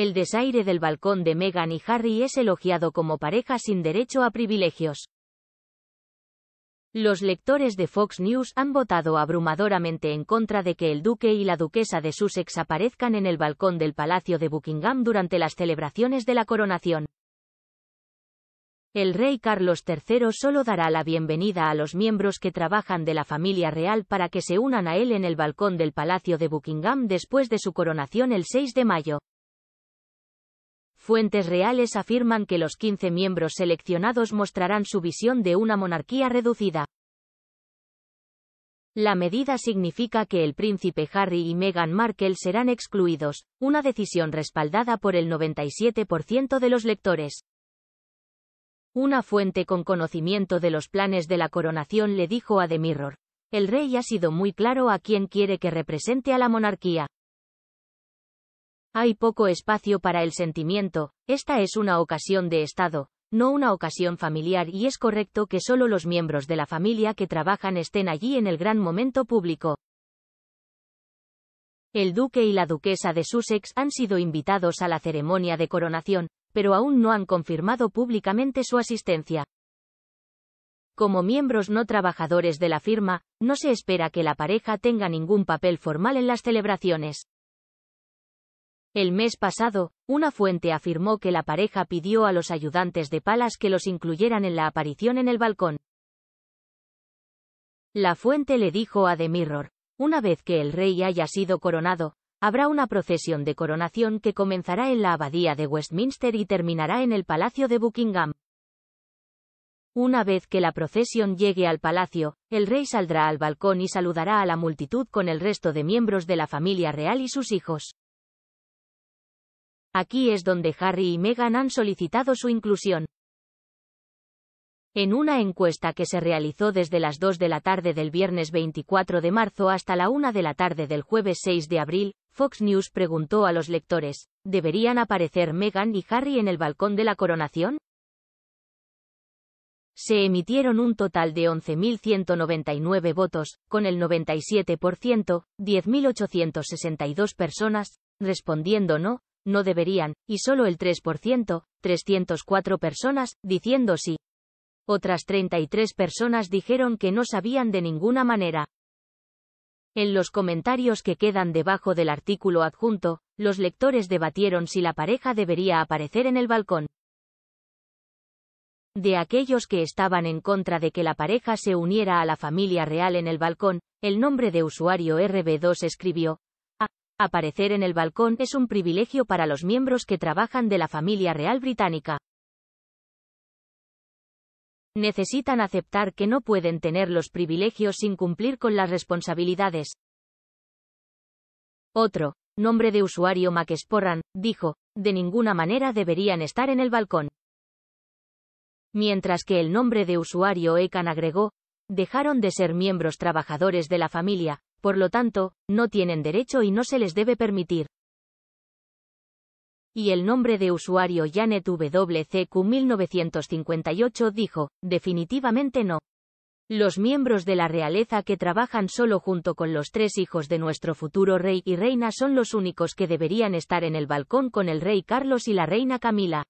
El desaire del balcón de Meghan y Harry es elogiado como pareja sin derecho a privilegios. Los lectores de Fox News han votado abrumadoramente en contra de que el duque y la duquesa de Sussex aparezcan en el balcón del Palacio de Buckingham durante las celebraciones de la coronación. El rey Carlos III solo dará la bienvenida a los miembros que trabajan de la familia real para que se unan a él en el balcón del Palacio de Buckingham después de su coronación el 6 de mayo. Fuentes reales afirman que los 15 miembros seleccionados mostrarán su visión de una monarquía reducida. La medida significa que el príncipe Harry y Meghan Markle serán excluidos, una decisión respaldada por el 97% de los lectores. Una fuente con conocimiento de los planes de la coronación le dijo a The Mirror, el rey ha sido muy claro a quién quiere que represente a la monarquía. Hay poco espacio para el sentimiento, esta es una ocasión de Estado, no una ocasión familiar y es correcto que solo los miembros de la familia que trabajan estén allí en el gran momento público. El duque y la duquesa de Sussex han sido invitados a la ceremonia de coronación, pero aún no han confirmado públicamente su asistencia. Como miembros no trabajadores de la firma, no se espera que la pareja tenga ningún papel formal en las celebraciones. El mes pasado, una fuente afirmó que la pareja pidió a los ayudantes de Palas que los incluyeran en la aparición en el balcón. La fuente le dijo a The Mirror, una vez que el rey haya sido coronado, habrá una procesión de coronación que comenzará en la abadía de Westminster y terminará en el Palacio de Buckingham. Una vez que la procesión llegue al palacio, el rey saldrá al balcón y saludará a la multitud con el resto de miembros de la familia real y sus hijos. Aquí es donde Harry y Meghan han solicitado su inclusión. En una encuesta que se realizó desde las 2 de la tarde del viernes 24 de marzo hasta la 1 de la tarde del jueves 6 de abril, Fox News preguntó a los lectores, ¿deberían aparecer Meghan y Harry en el balcón de la coronación? Se emitieron un total de 11.199 votos, con el 97%, 10.862 personas, respondiendo no, no deberían, y solo el 3%, 304 personas, diciendo sí. Otras 33 personas dijeron que no sabían de ninguna manera. En los comentarios que quedan debajo del artículo adjunto, los lectores debatieron si la pareja debería aparecer en el balcón. De aquellos que estaban en contra de que la pareja se uniera a la familia real en el balcón, el nombre de usuario RB2 escribió, Aparecer en el balcón es un privilegio para los miembros que trabajan de la familia real británica. Necesitan aceptar que no pueden tener los privilegios sin cumplir con las responsabilidades. Otro, nombre de usuario Macesporran, dijo, de ninguna manera deberían estar en el balcón. Mientras que el nombre de usuario Ekan agregó, dejaron de ser miembros trabajadores de la familia, por lo tanto, no tienen derecho y no se les debe permitir. Y el nombre de usuario Janet WCQ1958 dijo, definitivamente no. Los miembros de la realeza que trabajan solo junto con los tres hijos de nuestro futuro rey y reina son los únicos que deberían estar en el balcón con el rey Carlos y la reina Camila.